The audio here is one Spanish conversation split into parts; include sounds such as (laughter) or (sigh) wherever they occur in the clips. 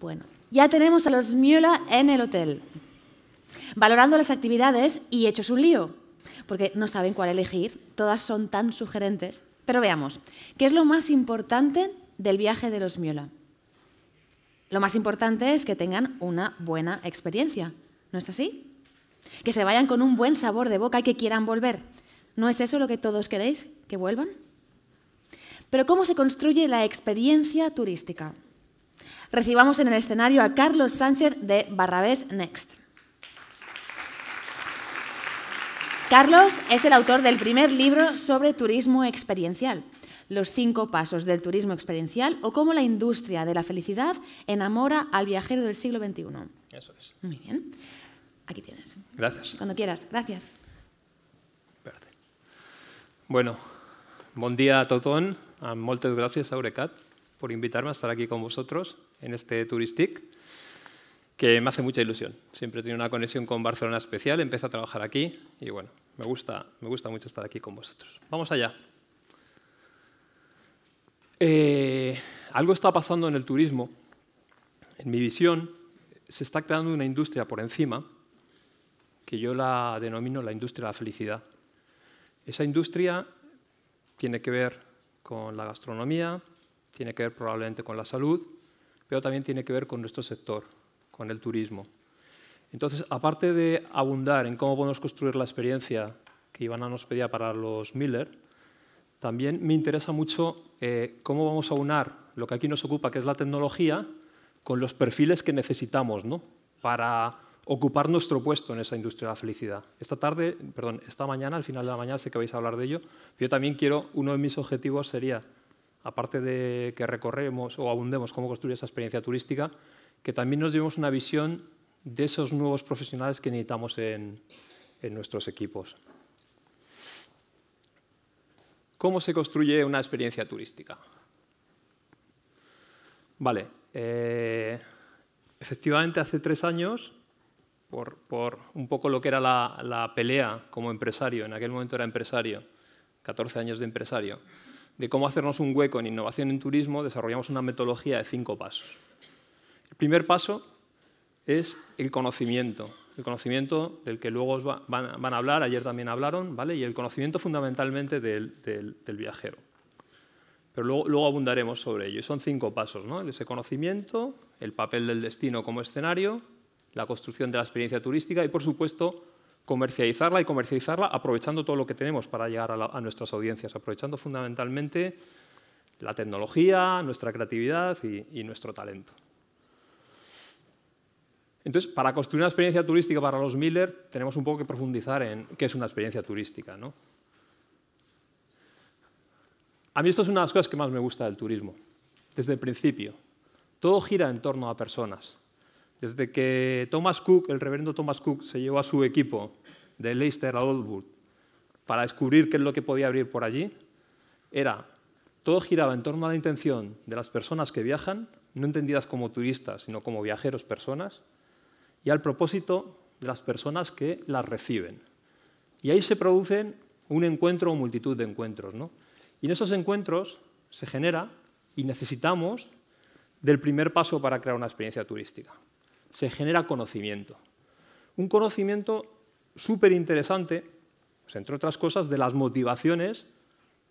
Bueno, ya tenemos a los Miola en el hotel, valorando las actividades y hechos un lío, porque no saben cuál elegir, todas son tan sugerentes. Pero veamos, ¿qué es lo más importante del viaje de los Miola? Lo más importante es que tengan una buena experiencia, ¿no es así? Que se vayan con un buen sabor de boca y que quieran volver. ¿No es eso lo que todos queréis, que vuelvan? Pero ¿cómo se construye la experiencia turística? Recibamos en el escenario a Carlos Sánchez de Barrabés Next. Carlos es el autor del primer libro sobre turismo experiencial, Los cinco pasos del turismo experiencial o cómo la industria de la felicidad enamora al viajero del siglo XXI. Eso es. Muy bien. Aquí tienes. Gracias. Cuando quieras. Gracias. Bueno, buen día a muchas gracias, por invitarme a estar aquí con vosotros en este Touristic, que me hace mucha ilusión. Siempre he tenido una conexión con Barcelona especial, empecé a trabajar aquí y bueno, me gusta, me gusta mucho estar aquí con vosotros. Vamos allá. Eh, algo está pasando en el turismo. En mi visión, se está creando una industria por encima que yo la denomino la industria de la felicidad. Esa industria tiene que ver con la gastronomía, tiene que ver probablemente con la salud, pero también tiene que ver con nuestro sector, con el turismo. Entonces, aparte de abundar en cómo podemos construir la experiencia que Ivana nos pedía para los Miller, también me interesa mucho eh, cómo vamos a unar lo que aquí nos ocupa, que es la tecnología, con los perfiles que necesitamos ¿no? para ocupar nuestro puesto en esa industria de la felicidad. Esta tarde, perdón, esta mañana, al final de la mañana sé que vais a hablar de ello, pero yo también quiero, uno de mis objetivos sería aparte de que recorremos o abundemos cómo construir esa experiencia turística, que también nos llevemos una visión de esos nuevos profesionales que necesitamos en, nuestros equipos. ¿Cómo se construye una experiencia turística? Vale, eh, efectivamente hace tres años, por, un poco lo que era la, la pelea como empresario, en aquel momento era empresario, 14 años de empresario, de cómo hacernos un hueco en innovación en turismo, desarrollamos una metodología de cinco pasos. El primer paso es el conocimiento, el conocimiento del que luego van, a hablar, ayer también hablaron, ¿vale? y el conocimiento fundamentalmente del, viajero. Pero luego, luego, abundaremos sobre ello. son cinco pasos, ¿no? ese conocimiento, el papel del destino como escenario, la construcción de la experiencia turística y, por supuesto, comercializarla y comercializarla aprovechando todo lo que tenemos para llegar a, nuestras audiencias, aprovechando fundamentalmente la tecnología, nuestra creatividad y, nuestro talento. Entonces, para construir una experiencia turística para los Miller, tenemos un poco que profundizar en qué es una experiencia turística. ¿no? A mí esto es una de las cosas que más me gusta del turismo, desde el principio. Todo gira en torno a personas. Desde que Thomas Cook, el reverendo Thomas Cook, se llevó a su equipo de Leicester a Oldwood para descubrir qué es lo que podía abrir por allí, era, todo giraba en torno a la intención de las personas que viajan, no entendidas como turistas, sino como viajeros personas, y al propósito de las personas que las reciben. Y ahí se producen un encuentro o multitud de encuentros. ¿no? Y en esos encuentros se genera y necesitamos del primer paso para crear una experiencia turística se genera conocimiento. Un conocimiento súper interesante, entre otras cosas, de las motivaciones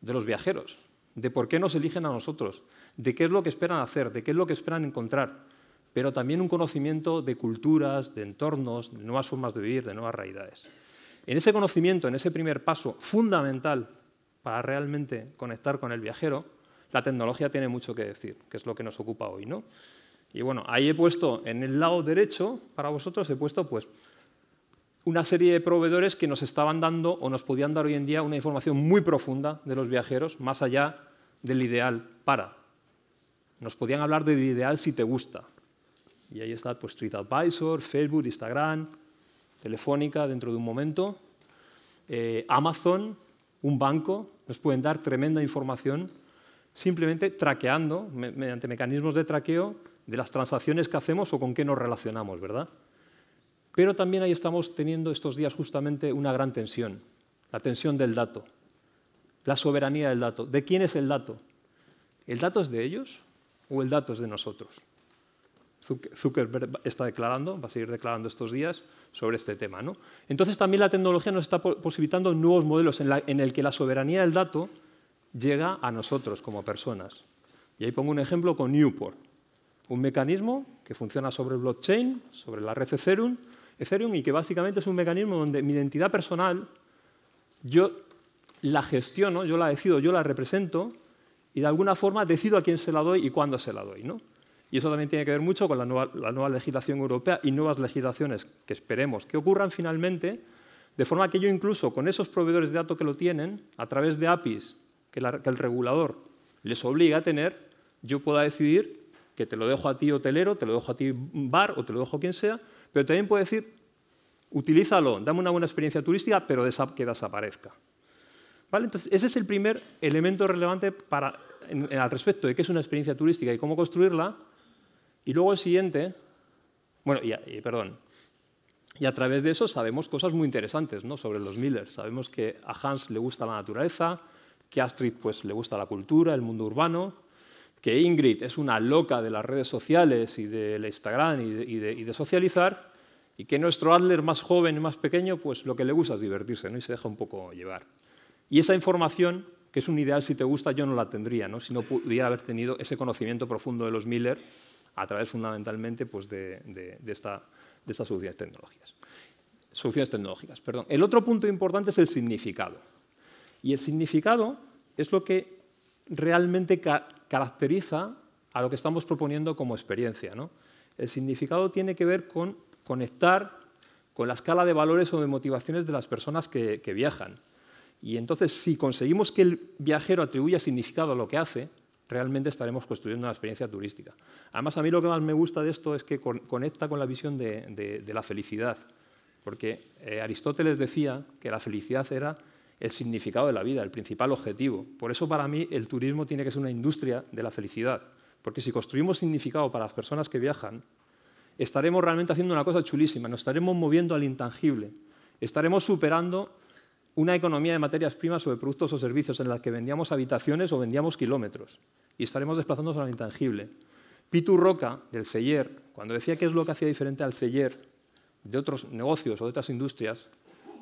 de los viajeros, de por qué nos eligen a nosotros, de qué es lo que esperan hacer, de qué es lo que esperan encontrar, pero también un conocimiento de culturas, de entornos, de nuevas formas de vivir, de nuevas realidades. En ese conocimiento, en ese primer paso fundamental para realmente conectar con el viajero, la tecnología tiene mucho que decir, que es lo que nos ocupa hoy. ¿no? Y bueno, ahí he puesto en el lado derecho, para vosotros, he puesto pues una serie de proveedores que nos estaban dando o nos podían dar hoy en día una información muy profunda de los viajeros, más allá del ideal para. Nos podían hablar del ideal si te gusta. Y ahí está pues TripAdvisor, Facebook, Instagram, Telefónica dentro de un momento, eh, Amazon, un banco, nos pueden dar tremenda información simplemente traqueando, mediante mecanismos de traqueo, de las transacciones que hacemos o con qué nos relacionamos, ¿verdad? Pero también ahí estamos teniendo estos días justamente una gran tensión, la tensión del dato, la soberanía del dato. ¿De quién es el dato? ¿El dato es de ellos o el dato es de nosotros? Zuckerberg está declarando, va a seguir declarando estos días sobre este tema. ¿no? Entonces también la tecnología nos está posibilitando nuevos modelos en, en el que la soberanía del dato llega a nosotros como personas. Y ahí pongo un ejemplo con Newport un mecanismo que funciona sobre el blockchain, sobre la red Ethereum, y que básicamente es un mecanismo donde mi identidad personal yo la gestiono, yo la decido, yo la represento y de alguna forma decido a quién se la doy y cuándo se la doy. ¿no? Y eso también tiene que ver mucho con la nueva, legislación europea y nuevas legislaciones que esperemos que ocurran finalmente, de forma que yo incluso con esos proveedores de datos que lo tienen, a través de APIs que, que el regulador les obliga a tener, yo pueda decidir que te lo dejo a ti hotelero, te lo dejo a ti bar o te lo dejo quien sea, pero también puede decir, utilízalo, dame una buena experiencia turística, pero que desaparezca. ¿Vale? Entonces, ese es el primer elemento relevante para, al respecto de qué es una experiencia turística y cómo construirla. Y luego el siguiente, bueno, y, perdón, y a través de eso sabemos cosas muy interesantes ¿no? sobre los Miller. Sabemos que a Hans le gusta la naturaleza, que a Astrid pues, le gusta la cultura, el mundo urbano, que Ingrid es una loca de las redes sociales y del Instagram y de, socializar, y que nuestro Adler más joven y más pequeño, pues lo que le gusta es divertirse ¿no? y se deja un poco llevar. Y esa información, que es un ideal si te gusta, yo no la tendría, ¿no? si no pudiera haber tenido ese conocimiento profundo de los Miller a través fundamentalmente pues, de, estas soluciones tecnológicas. Soluciones tecnológicas perdón. El otro punto importante es el significado. Y el significado es lo que realmente caracteriza a lo que estamos proponiendo como experiencia. El significado tiene que ver con conectar con la escala de valores o de motivaciones de las personas que, viajan. Y entonces, si conseguimos que el viajero atribuya significado a lo que hace, realmente estaremos construyendo una experiencia turística. Además, a mí lo que más me gusta de esto es que conecta con la visión de, la felicidad, porque eh, Aristóteles decía que la felicidad era el significado de la vida, el principal objetivo. Por eso para mí el turismo tiene que ser una industria de la felicidad, porque si construimos significado para las personas que viajan, estaremos realmente haciendo una cosa chulísima, nos estaremos moviendo al intangible, estaremos superando una economía de materias primas o de productos o servicios en la que vendíamos habitaciones o vendíamos kilómetros y estaremos desplazándonos al intangible. Pitu Roca, del Celler, cuando decía qué es lo que hacía diferente al Celler de otros negocios o de otras industrias,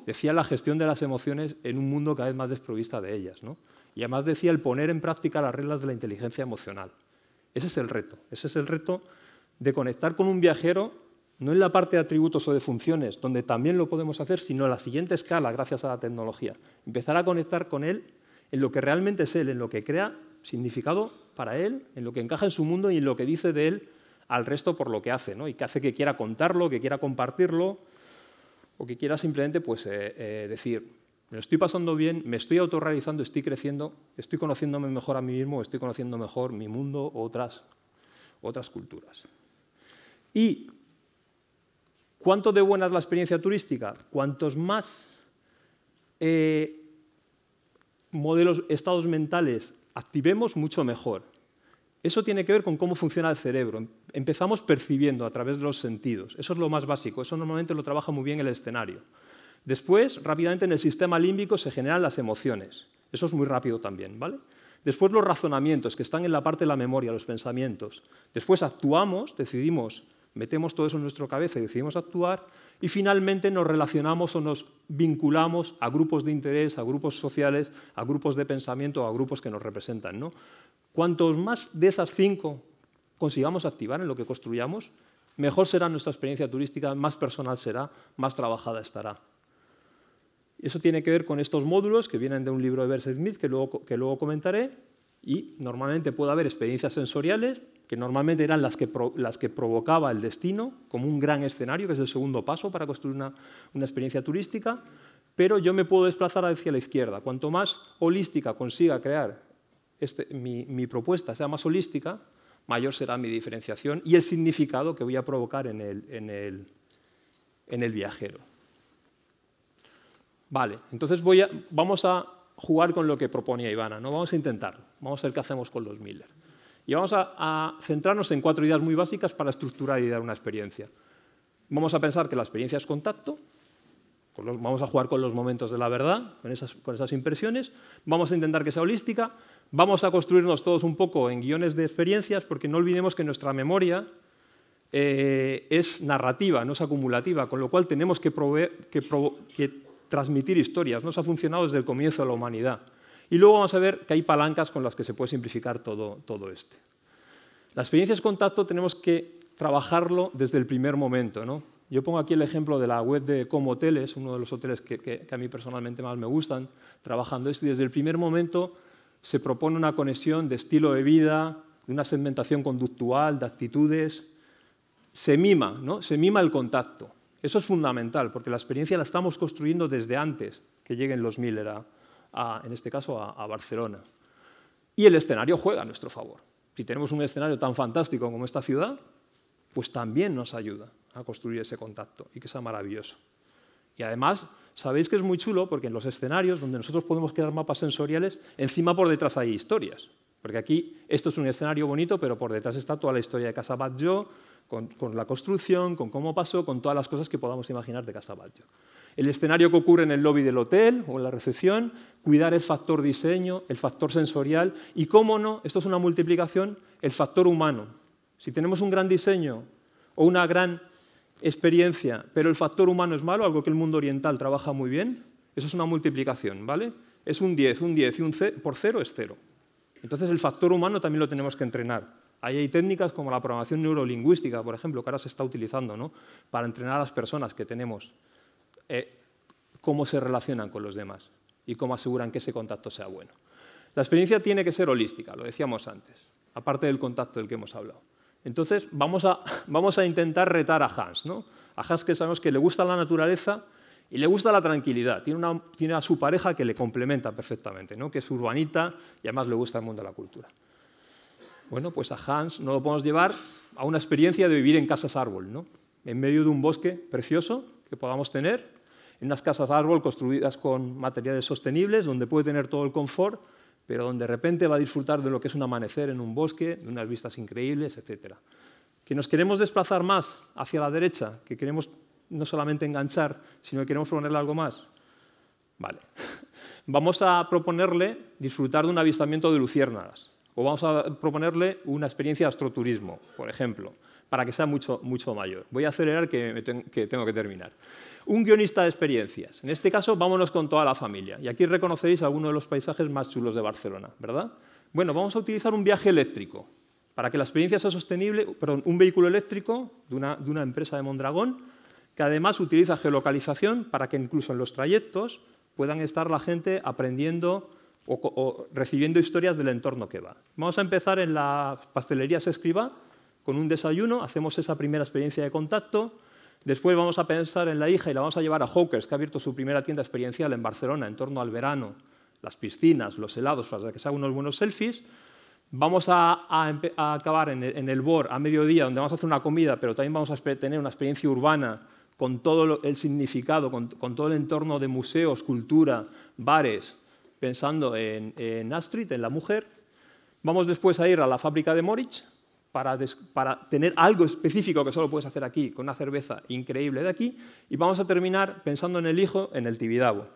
decía la gestión de las emociones en un mundo cada vez más desprovista de ellas. ¿no? Y además decía el poner en práctica las reglas de la inteligencia emocional. Ese es el reto. Ese es el reto de conectar con un viajero, no en la parte de atributos o de funciones, donde también lo podemos hacer, sino en la siguiente escala, gracias a la tecnología. Empezar a conectar con él en lo que realmente es él, en lo que crea significado para él, en lo que encaja en su mundo y en lo que dice de él al resto por lo que hace, ¿no? y que hace que quiera contarlo, que quiera compartirlo, o que quiera simplemente pues, eh, eh, decir, me estoy pasando bien, me estoy autorrealizando, estoy creciendo, estoy conociéndome mejor a mí mismo, estoy conociendo mejor mi mundo o otras, otras culturas. ¿Y cuánto de buena es la experiencia turística? Cuantos más eh, modelos, estados mentales activemos, mucho mejor. Eso tiene que ver con cómo funciona el cerebro. Empezamos percibiendo a través de los sentidos. Eso es lo más básico. Eso normalmente lo trabaja muy bien el escenario. Después, rápidamente en el sistema límbico se generan las emociones. Eso es muy rápido también, ¿vale? Después los razonamientos, que están en la parte de la memoria, los pensamientos. Después actuamos, decidimos, metemos todo eso en nuestra cabeza y decidimos actuar. Y finalmente nos relacionamos o nos vinculamos a grupos de interés, a grupos sociales, a grupos de pensamiento, a grupos que nos representan. ¿no? Cuantos más de esas cinco consigamos activar en lo que construyamos, mejor será nuestra experiencia turística, más personal será, más trabajada estará. Eso tiene que ver con estos módulos que vienen de un libro de Berset Smith que luego, que luego comentaré. Y normalmente puede haber experiencias sensoriales, que normalmente eran las que, las que provocaba el destino, como un gran escenario, que es el segundo paso para construir una, una experiencia turística. Pero yo me puedo desplazar hacia la izquierda. Cuanto más holística consiga crear este, mi, propuesta sea más holística, mayor será mi diferenciación y el significado que voy a provocar en el, viajero. Vale, entonces vamos a jugar con lo que proponía Ivana, ¿no? vamos a intentarlo, vamos a ver qué hacemos con los Miller. Y vamos a centrarnos en cuatro ideas muy básicas para estructurar y dar una experiencia. Vamos a pensar que la experiencia es contacto, vamos a jugar con los momentos de la verdad, con esas, impresiones, vamos a intentar que sea holística, vamos a construirnos todos un poco en guiones de experiencias, porque no olvidemos que nuestra memoria eh, es narrativa, no es acumulativa, con lo cual tenemos que, que, transmitir historias. Nos ha funcionado desde el comienzo de la humanidad. Y luego vamos a ver que hay palancas con las que se puede simplificar todo, todo este. La experiencia es contacto tenemos que trabajarlo desde el primer momento. ¿no? Yo pongo aquí el ejemplo de la web de Como Hoteles, uno de los hoteles que, a mí personalmente más me gustan, trabajando esto desde el primer momento se propone una conexión de estilo de vida, de una segmentación conductual, de actitudes. Se mima, ¿no? Se mima el contacto. Eso es fundamental, porque la experiencia la estamos construyendo desde antes que lleguen los Miller, en este caso a Barcelona. Y el escenario juega a nuestro favor. Si tenemos un escenario tan fantástico como esta ciudad, pues también nos ayuda a construir ese contacto y que sea maravilloso. Y además, sabéis que es muy chulo porque en los escenarios donde nosotros podemos crear mapas sensoriales, encima por detrás hay historias. Porque aquí esto es un escenario bonito, pero por detrás está toda la historia de Casa Batlló, con, la construcción, con cómo pasó, con todas las cosas que podamos imaginar de Casa Batlló. El escenario que ocurre en el lobby del hotel o en la recepción, cuidar el factor diseño, el factor sensorial y, cómo no, esto es una multiplicación, el factor humano, si tenemos un gran diseño o una gran experiencia, pero el factor humano es malo, algo que el mundo oriental trabaja muy bien, eso es una multiplicación, ¿vale? Es un 10, un 10 y un por cero es 0. Entonces el factor humano también lo tenemos que entrenar. Ahí hay técnicas como la programación neurolingüística, por ejemplo, que ahora se está utilizando ¿no? para entrenar a las personas que tenemos eh, cómo se relacionan con los demás y cómo aseguran que ese contacto sea bueno. La experiencia tiene que ser holística, lo decíamos antes, aparte del contacto del que hemos hablado. Entonces (laughs) vamos a, intentar retar a Hans, ¿no? a Hans que sabemos que le gusta la naturaleza y le gusta la tranquilidad, tiene, a su pareja que le complementa perfectamente, ¿no? que es urbanita y además le gusta el mundo de la cultura. Bueno, pues a Hans no lo podemos llevar a una experiencia de vivir en casas árbol, ¿no? en medio de un bosque precioso que podamos tener, en unas casas árbol construidas con materiales sostenibles, donde puede tener todo el confort, pero donde de repente va a disfrutar de lo que es un amanecer en un bosque, de unas vistas increíbles, etcétera. Que nos queremos desplazar más hacia la derecha, que queremos no solamente enganchar, sino que queremos proponerle algo más. Vale. (laughs) Vamos a proponerle disfrutar de un avistamiento de luciérnagas, o vamos a proponerle una experiencia de astroturismo, por ejemplo para que sea mucho, mucho mayor. Voy a acelerar que, tengo que terminar. Un guionista de experiencias. En este caso, vámonos con toda la familia. Y aquí reconoceréis algunos de los paisajes más chulos de Barcelona, ¿verdad? Bueno, vamos a utilizar un viaje eléctrico. Para que la experiencia sea sostenible, perdón, un vehículo eléctrico de una, empresa de Mondragón, que además utiliza geolocalización para que incluso en los trayectos puedan estar la gente aprendiendo o, o, recibiendo historias del entorno que va. Vamos a empezar en la pastelería Se Escriba, con un desayuno, hacemos esa primera experiencia de contacto, después vamos a pensar en la hija y la vamos a llevar a Hawkers, que ha abierto su primera tienda experiencial en Barcelona en torno al verano, las piscinas, los helados, para que se hagan unos buenos selfies. Vamos a, acabar en el, en BOR a mediodía, donde vamos a hacer una comida, pero también vamos a tener una experiencia urbana con todo el significado, con, todo el entorno de museos, cultura, bares, pensando en, en Astrid, en la mujer. Vamos después a ir a la fábrica de Moritz, para, tener algo específico que solo puedes hacer aquí, con una cerveza increíble de aquí, y vamos a terminar pensando en el hijo, en el Tibidabo.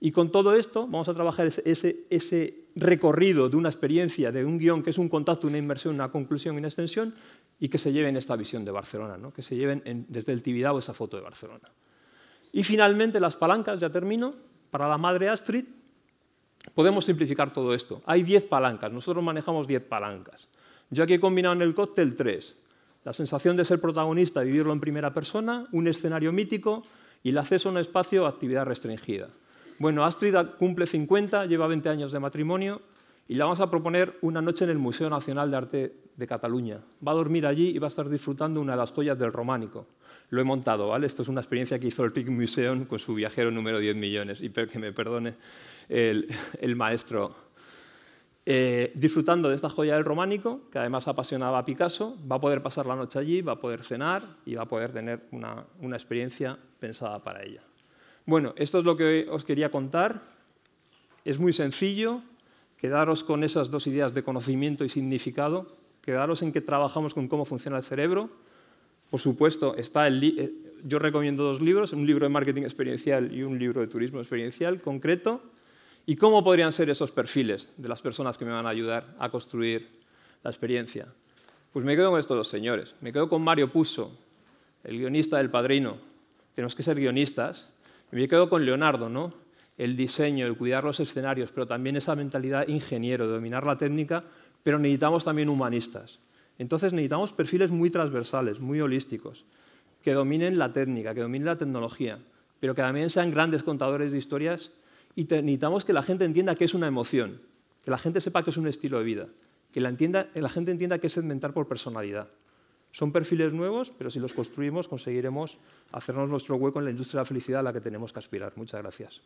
Y con todo esto vamos a trabajar ese, recorrido de una experiencia, de un guión que es un contacto, una inmersión, una conclusión una extensión, y que se lleven esta visión de Barcelona, ¿no? que se lleven desde el Tibidabo esa foto de Barcelona. Y finalmente las palancas, ya termino, para la madre Astrid, podemos simplificar todo esto. Hay 10 palancas, nosotros manejamos 10 palancas. Yo aquí he combinado en el cóctel tres. La sensación de ser protagonista, vivirlo en primera persona, un escenario mítico y el acceso a un espacio o actividad restringida. Bueno, Astrid cumple 50, lleva 20 años de matrimonio y la vamos a proponer una noche en el Museo Nacional de Arte de Cataluña. Va a dormir allí y va a estar disfrutando una de las joyas del románico. Lo he montado, ¿vale? Esto es una experiencia que hizo el Pic Museum con su viajero número 10 millones, y que me perdone el maestro eh, disfrutando de esta joya del románico, que además apasionaba a Picasso, va a poder pasar la noche allí, va a poder cenar y va a poder tener una, experiencia pensada para ella. Bueno, esto es lo que os quería contar. Es muy sencillo, quedaros con esas dos ideas de conocimiento y significado, quedaros en que trabajamos con cómo funciona el cerebro. Por supuesto, está el eh, yo recomiendo dos libros, un libro de marketing experiencial y un libro de turismo experiencial concreto. ¿Y cómo podrían ser esos perfiles de las personas que me van a ayudar a construir la experiencia? Pues me quedo con estos dos señores. Me quedo con Mario Puso, el guionista del Padrino. Tenemos que ser guionistas. me quedo con Leonardo, ¿no? El diseño, el cuidar los escenarios, pero también esa mentalidad ingeniero, de dominar la técnica, pero necesitamos también humanistas. Entonces necesitamos perfiles muy transversales, muy holísticos, que dominen la técnica, que dominen la tecnología, pero que también sean grandes contadores de historias y necesitamos que la gente entienda que es una emoción, que la gente sepa que es un estilo de vida, que la, gente entienda que es segmentar por personalidad. Son perfiles nuevos, pero si los construimos conseguiremos hacernos nuestro hueco en la industria de la felicidad a la que tenemos que aspirar. Muchas gracias.